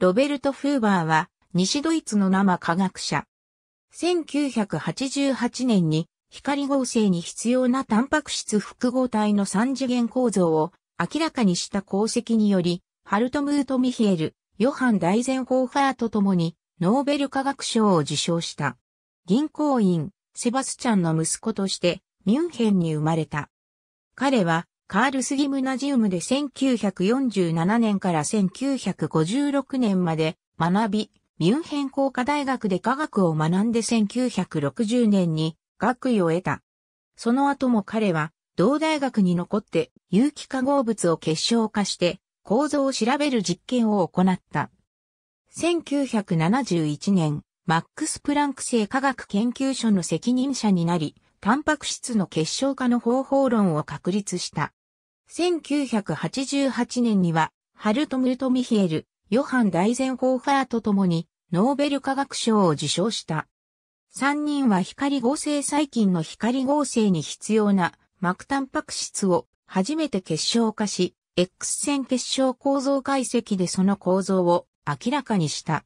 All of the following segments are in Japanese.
ロベルト・フーバーは、西ドイツの生科学者。1988年に、光合成に必要なタンパク質複合体の三次元構造を明らかにした功績により、ハルトムート・ミヒエル、ヨハン・ダイゼンホーファーと共に、ノーベル科学賞を受賞した。銀行員、セバスチャンの息子として、ミュンヘンに生まれた。彼は、カールスギムナジウムで1947年から1956年まで学び、ミュンヘン工科大学で科学を学んで1960年に学位を得た。その後も彼は同大学に残って有機化合物を結晶化して構造を調べる実験を行った。1971年、マックス・プランク生科学研究所の責任者になり、タンパク質の結晶化の方法論を確立した。1988年には、ハルトム・ルトミヒエル、ヨハン・ダイゼンホーファーと共に、ノーベル化学賞を受賞した。3人は光合成細菌の光合成に必要な膜タンパク質を初めて結晶化し、X 線結晶構造解析でその構造を明らかにした。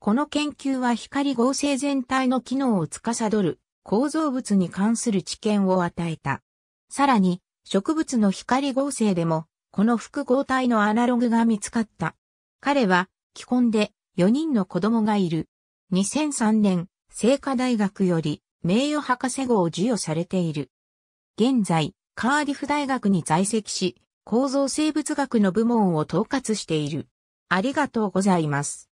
この研究は光合成全体の機能を司る構造物に関する知見を与えた。さらに、植物の光合成でも、この複合体のアナログが見つかった。彼は、既婚で4人の子供がいる。2003年、聖火大学より名誉博士号を授与されている。現在、カーディフ大学に在籍し、構造生物学の部門を統括している。ありがとうございます。